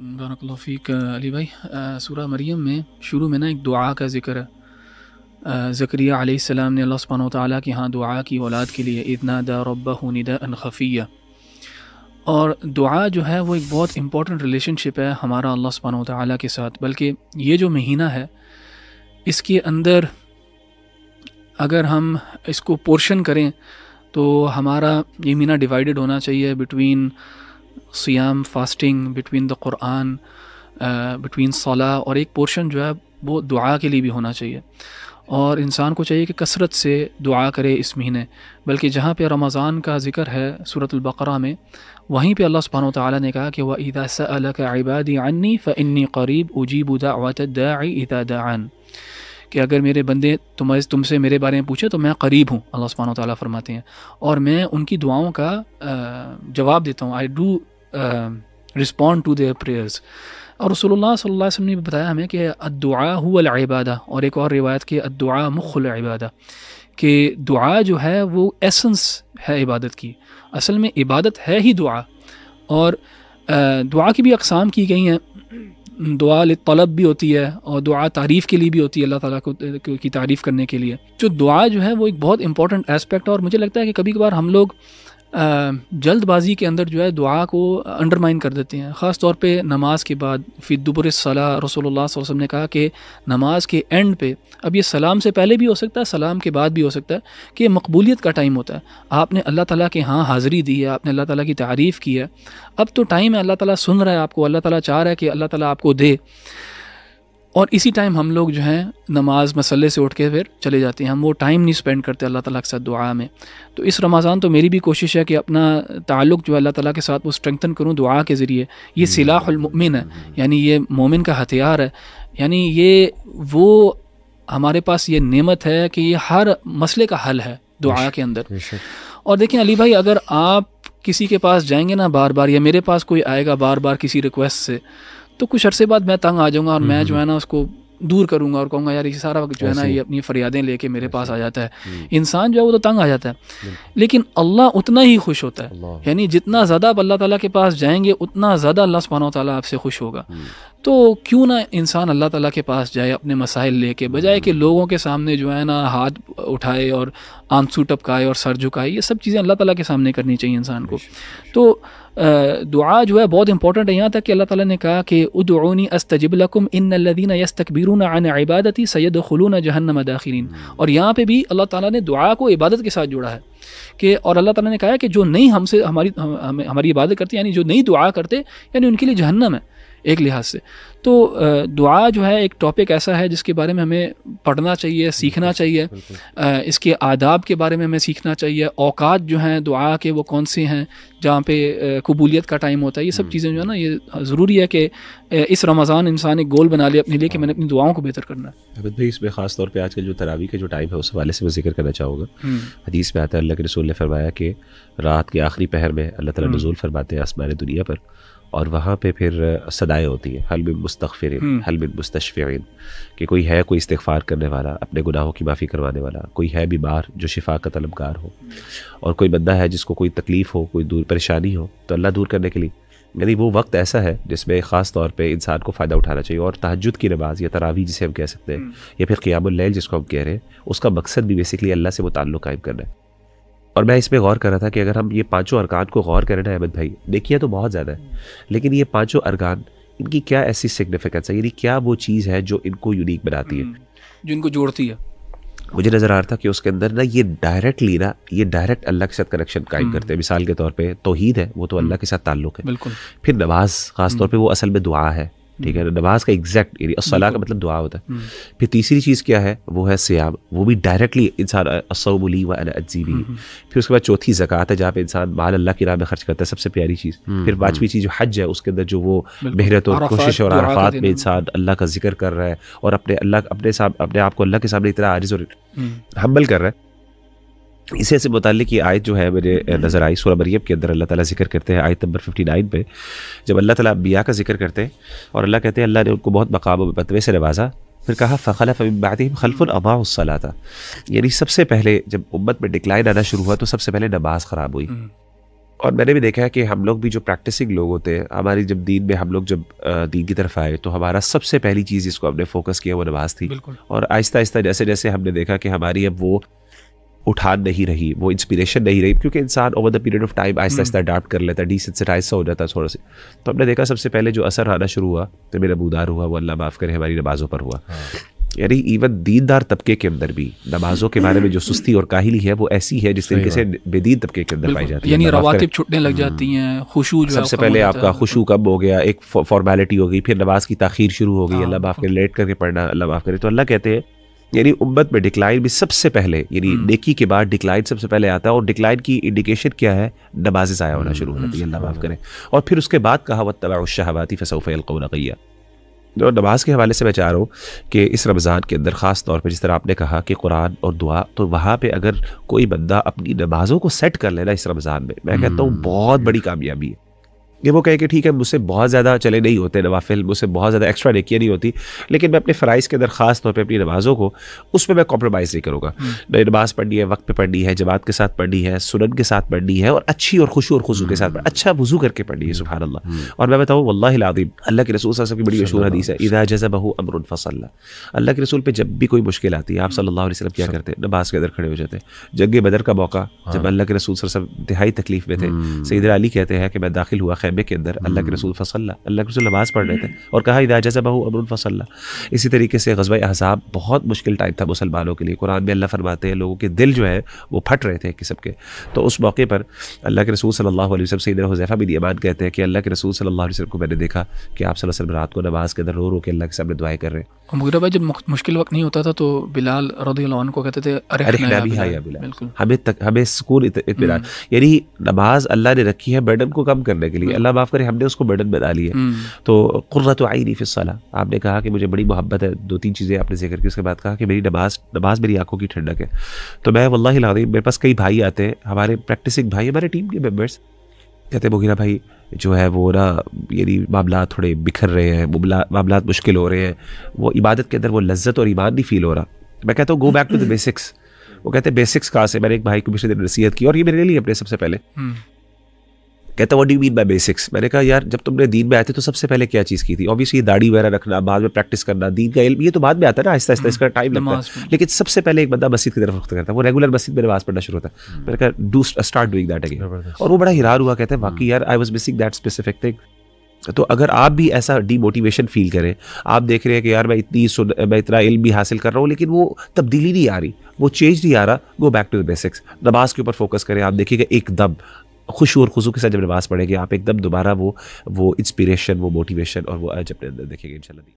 बारकल्लाफ़ीक अली भाई सूरह मरियम में शुरू में ना एक दुआ का ज़िक्र है ज़करिया आसमाम ने अल्लाह सुबहान ताली की हाँ दुआ की औलाद के लिए इतना द रब्बा निदा खफ़िया और दुआ जो है वो एक बहुत इम्पॉर्टेंट रिलेशनशिप है हमारा अल्लाह सुबहान ताली के साथ बल्कि ये जो महीना है इसके अंदर अगर हम इसको पोर्शन करें तो हमारा ये महीना डिवाइडेड होना चाहिए बिटवीन सियाम fasting between the Quran between सलाह और एक पोर्शन जो है वो दुआ के लिए भी होना चाहिए और इंसान को चाहिए कि कसरत से दुआ करे इस महीने बल्कि जहाँ पे रमज़ान का जिक्र है सूरतलबकरा में वहीं पे अल्लाह सुबहान ताली ने कहा कि वह ईदा सबादी अन्नी फ़ इन्नी करीब उजीबुदा अवात दा ईदा दान कि अगर मेरे बंदे तुम्हारे तुमसे मेरे बारे में पूछे तो मैं करीब हूँ अल्लाह सुबहान ताली फरमाते हैं और मैं उनकी दुआओं का जवाब देता हूँ I do respond to their prayers और रसोल्ला सल्ला वसम ने बताया हमें कि अदुआ हुआबादा और एक और रिवायत कि अदुआ इबादा कि दुआ जो है वो एसेंस है इबादत की असल में इबादत है ही दुआ और दुआ की भी अकसाम की गई हैं दुआ तलब भी होती है और दुआ तारीफ़ के लिए भी होती है अल्लाह ताला को की तारीफ़ करने के लिए जो दुआ जो है वो एक बहुत इंपॉर्टेंट एस्पेक्ट है और मुझे लगता है कि कभी कभार हम लोग जल्दबाजी के अंदर जो है दुआ को अंडरमाइन कर देते हैं ख़ास तौर पे नमाज के बाद फिर सलाह रसोल्ला वसम ने कहा कि नमाज के एंड पे अब ये सलाम से पहले भी हो सकता है सलाम के बाद भी हो सकता है कि मकबूलियत का टाइम होता है आपने अल्लाह ताला के हाँ हाज़िरी दी है आपने अल्लाह ताला की तारीफ़ की है अब तो टाइम है अल्लाह ताला सुन रहा है आपको अल्लाह ताला चाह रहा है कि अल्लाह ताला आपको दे और इसी टाइम हम लोग जो हैं नमाज मसल्ले से उठ के फिर चले जाते हैं हम वो टाइम नहीं स्पेंड करते अल्लाह ताला के साथ दुआ में तो इस रमज़ान तो मेरी भी कोशिश है कि अपना ताल्लुक़ जो अल्लाह ताला के साथ वो स्ट्रेंथन करूँ दुआ के ज़रिए ये हम्म। सिलामिन है यानी ये मोमिन का हथियार है यानी ये वो हमारे पास ये नमत है कि ये हर मसले का हल है दुआ के अंदर और देखें अली भाई अगर आप किसी के पास जाएंगे ना बार बार या मेरे पास कोई आएगा बार बार किसी रिक्वेस्ट से तो कुछ अरसे बाद मैं तंग आ जाऊँगा और मैं हम्म। जो है ना उसको दूर करूँगा और कहूँगा यार ये सारा वक्त जो है ना ये अपनी फरियादें लेके मेरे पास आ जाता है हम्म। इंसान जो है वो तो तंग आ जाता है लेकिन अल्लाह उतना ही खुश होता है यानी जितना ज़्यादा आप अल्लाह ताला के पास जाएंगे उतना ज़्यादा अल्लाह सुबहाना ताला आपसे खुश होगा हम्म। तो क्यों ना इंसान अल्लाह ताला के पास जाए अपने मसाइल लेके बजाय कि लोगों के सामने जो है ना हाथ उठाए और आंसू टपकाए और सर झुकाए ये सब चीज़ें अल्लाह ताला के सामने करनी चाहिए इंसान को तो दुआ जो है बहुत इंपॉर्टेंट है यहाँ तक कि अल्लाह ताला ने कहा कि उदनी अस्तजब लकुम इन लदीना यस तकबीरून इबादती सैद खलून जहन्नम दाखिन हम्म। और यहाँ पर भी अल्लाह ताला ने दुआ को इबादत के साथ जोड़ा है कि और अल्लाह ताला ने कहा कि जो नहीं हमसे हमारी हम, हमारी इबादत करते यानी जो नहीं दुआ करते यानी उनके लिए जहन्नम है एक लिहाज से तो दुआ जो है एक टॉपिक ऐसा है जिसके बारे में हमें पढ़ना चाहिए सीखना चाहिए इसके आदाब के बारे में हमें सीखना चाहिए औकात जो हैं दुआ के वो कौन से हैं जहाँ पे कबूलियत का टाइम होता है ये सब हम्म, चीज़ें जो है ना हम्म। ये ज़रूरी है कि इस रमज़ान इंसान एक गोल बना लिया अपने लिए कि हाँ। मैंने अपनी दुआओं को बेहतर करना है अबिद भाई इसमें ख़ास तौर पर आजकल जो तरावी का जो टाइम है उस हवाले से मैं जिक्र करना चाहूँगा हम्म। हदीस में आता है अल्लाह के रसूल ने फरमाया कि रात के आखिरी पहर में अल्लाह तला नजूल फरमाते हैं आसमान दुनिया पर और वहाँ पे फिर सदाएँ होती हैं हल बिन मुस्तफ़िर हम्म। हल बिन मुस्तफ़िन कि कोई है कोई इस्तफ़ार करने वाला अपने गुनाहों की माफ़ी करवाने वाला कोई है बीमार जो शिफा का तलबगार हो हम्म। और कोई बंदा है जिसको कोई तकलीफ़ हो कोई दूर परेशानी हो तो अल्लाह दूर करने के लिए यानी वो वक्त ऐसा है जिसमें ख़ास तौर पर इंसान को फ़ायदा उठाना चाहिए और तहजद की नमाज़ या तरावी जिसे हम कह सकते हैं हम्म। या फिर क़ियाम जिसको हम कह रहे हैं उसका मकसद भी बेसिकली अल्लाह से मुतल कायम करना है और मैं इसमें गौर कर रहा था कि अगर हम ये पांचों अरकान को गौर करें ना अहमद भाई देखिए तो बहुत ज़्यादा है लेकिन ये पांचों अरकान इनकी क्या ऐसी सिग्निफिकेंस है यानी क्या वो चीज़ है जो इनको यूनिक बनाती है हम्म, जो इनको जोड़ती है मुझे नज़र आ रहा था कि उसके अंदर ना ये डायरेक्टली ना ये डायरेक्ट अल्लाह के साथ कनेक्शन कायम हम्म। करते हैं मिसाल के तौर पे तोहीद है वो तो अल्लाह हम्म। के साथ ताल्लुक है बिल्कुल फिर नमाज खास तौर पे वो असल में दुआ है ठीक है नमाज का एग्जैक्ट एरिया असला का मतलब दुआ होता है हम्म। फिर तीसरी चीज़ क्या है वो है सयाब वो भी डायरेक्टली इंसान असोबली व अजीबी हम्म, हम्म। फिर उसके बाद चौथी जक़ात है जहाँ पे इंसान माल अल्लाह की राह में खर्च करता है सबसे प्यारी चीज़ फिर पाँचवीं चीज़ जो हज है उसके अंदर जो वो मेहनत और कोशिश और आरफात में इंसान अल्लाह का जिक्र कर रहा है और अपने अल्लाह अपने अपने आप को अल्लाह के सामने इतना आरज और हम्बल कर रहा है इसे से मुतल की आयत जो है मेरे नज़र आई सूरह मरियम के अंदर अल्लाह ताला जिक्र करते हैं आयत नंबर 59 पे जब अल्लाह ताला बिया का जिक्र करते हैं और अल्लाह कहते हैं अल्लाह ने उनको बहुत मकाम बतवे से नवाजा फिर कहा फ़खला फ़बादी खलफ़ुलअबासला था यानी सबसे पहले जब उम्मत में डिक्लाइन आना शुरू हुआ तो सबसे पहले नमाज ख़राब हुई हम्म। और मैंने भी देखा है कि हम लोग भी जो प्रैक्टिसिंग लोग होते हैं हमारी जब दीन में हम लोग जब दीन की तरफ आए तो हमारा सबसे पहली चीज़ जिसको हमने फोकस किया वो नमाज थी और आहिस्ता आहिस्ता जैसे जैसे हमने देखा कि हमारी अब वो उठान नहीं रही वो इंस्पिरेशन नहीं रही क्योंकि इंसान over the period of time आहिस्ता हम्म। आहिस्ता अडाप्ट कर लेता है डिसेंसिटाइज हो जाता है थोड़ा सा तो हमने देखा सबसे पहले जो असर आना शुरू हुआ तो मेरा बूदार हुआ वो अल्लाह माफ़ करे हमारी नमाज़ों पर हुआ हाँ। यानी इवन दीनदार तबके के अंदर भी नमाजों के बारे में जो सुस्ती और काहिली है वो ऐसी है जिस तरीके से बेदीन तबके के अंदर पाई जाती है यानी छुटने लग जाती हम्म। हैं खुशू जो सबसे पहले आपका खुशू कब हो गया एक फॉर्मेलिटी हो गई फिर नमाज की ताखीर शुरू हो गई हाँ। अल्लाह माफ़ करे लेट करके पढ़ना अल्लाह माफ़ करे तो अल्लाह कहते हैं यानी उम्मत में डिक्लाइन भी सबसे पहले यानी हम्म। नेकी के बाद डिक्लाइन सबसे पहले आता है और डिक्लाइन की इंडिकेशन क्या है नमाज ज़ाया होना शुरू हो जाती है हम्म। अल्लाह माफ़ करें और फिर उसके बाद कहा वह तबाशाहबाती फ़सौफ़लकैया तो नमाज के हवाले से मैं चाह रहा हूँ कि इस रमज़ान के अंदर ख़ास तौर पर जिस तरह आपने कहा कि कुरान और दुआ तो वहाँ पर अगर कोई बंदा अपनी नमाज़ों को सेट कर लेना इस रमज़ान में मैं कहता हूँ हम्म। बहुत बड़ी कामयाबी है कि वो कहे कि ठीक है मुझसे बहुत ज़्यादा चले नहीं होते नवाफिल मुझसे बहुत ज़्यादा एक्स्ट्रा नेकियाँ नहीं होती लेकिन मैं अपने फ़राइज़ के अंदर ख़ास तौर पर अपनी नमाज़ों को उसमें मैं कॉम्प्रोमाइज़ नहीं करूँगा नई हम्म। नमाज़ पढ़नी है वक्त पर पढ़नी है जमात के साथ पढ़नी है सुनन के साथ पढ़नी है और अच्छी और खुशी और खुशू के साथ हम्म। अच्छा वजू करके पढ़नी है सुबह अल्लाह हम्म। और मैं बताऊँ वल्ला आदिम अल्लाह के रसूल साहब की बड़ी मशहूर हदीस है इधा जजा बहू अमर फसल अल्लाह के रसूल पर जब भी कोई मुश्किल आती है आप सल्ला वसलम क्या करते हैं नमाज के अंदर खड़े हो जाते हैं जंग बदर का मौका जब हाँ। अल्लाह के रसूल सर सब दिहाई तकलीफ में थे सईद अली कहते हैं कि मैं दाखिल हुआ खैर तैबे के अंदर अल्लाह के हम्म। रसूल फसल्ला अल्लाह के रसूल नमाज़ पढ़ रहे थे और कहा इदा जैसा बहू अबरुल फसल्ला इसी तरीके से गजब अहसाब बहुत मुश्किल टाइम था मुसलमानों के लिए कुरान में अल्लाह फरमाते हैं लोगों के दिल जो है वो फट रहे थे किस्म के तो उस मौके पर अल्लाह के रसूल सल्ला वसलम से इधर हुजैफ़ा बिन ईमान कहते हैं कि अल्लाह के रसूल सल्ला वसलम को मैंने देखा कि आप वसलम रात को नमाज़ के अंदर रो रो के अल्लाह के सामने दुआएँ कर रहे हैं मुगरा भाई जब मुश्किल वक्त नहीं होता था तो बिलाल रदीन को कहते थे अरे हमें हाँ हमें सुकून इतमान हम्म। यानी नमाज अल्लाह ने रखी है बर्डन को कम करने के लिए अल्लाह माफ़ करे हमने उसको बर्डन बना लिया हम्म। तो कुर्रत आई आईनी फ़िसला आपने कहा कि मुझे बड़ी मोहब्बत है दो तीन चीज़ें आपने जिक्र की उसके बाद कहा कि मेरी नमाज नमाज मेरी आंखों की ठंडक है तो मैं वल्ला लादी मेरे पास कई भाई आते हैं हमारे प्रैक्टिसिंग भाई हमारे टीम के मेम्बर्स कहते मुगिरा भाई जो है वो ना यदि मामला थोड़े बिखर रहे हैं मामला मुश्किल हो रहे हैं वो इबादत के अंदर वो लज्जत और ईमान नहीं फील हो रहा मैं कहता हूँ go back to the basics वो कहते हैं बेसिक्स कहाँ से मैंने एक भाई को पिछले दिन नसीहत की और ये मेरे लिए अपने सबसे पहले हम्म। कहता what do mean by basics मैंने कहा यार जब तुमने दीन में आए थे तो सबसे पहले क्या चीज़ की थी ऑब्वियसली दाढ़ी वगैरह रखना बाद में प्रैक्टिस करना दीन का इल्म ये तो बाद में आता है ना आहिस्ता आहिस्ता इसका टाइम लगता है लेकिन सबसे पहले एक बंदा मस्जिद की तरफ वक्त करता है वो रेगुलर मस्जिद में नवाज़ पढ़ना शुरू होता है हाँ। मैंने कहा do start doing that again और वो बड़ा हिरार हुआ कहते हैं बाकी हाँ। यार I was missing that specific thing तो अगर आप भी ऐसा डीमोटिवेशन फील करें आप देख रहे हैं कि यार मैं इतनी सुन मैं इतना इल्म भी हासिल कर रहा हूँ लेकिन वो तब्दीली नहीं आ रही वो चेंज नहीं आ रहा go back to the basics नमाज के ऊपर फोकस करें आप देखिएगा एकदम खुश और खुशू के साथ जब नमाज़ पढ़ेंगे आप एकदम दोबारा वो वो इंस्पिरेशन वो मोटिवेशन और वो अंदर देखेंगे इंशाल्लाह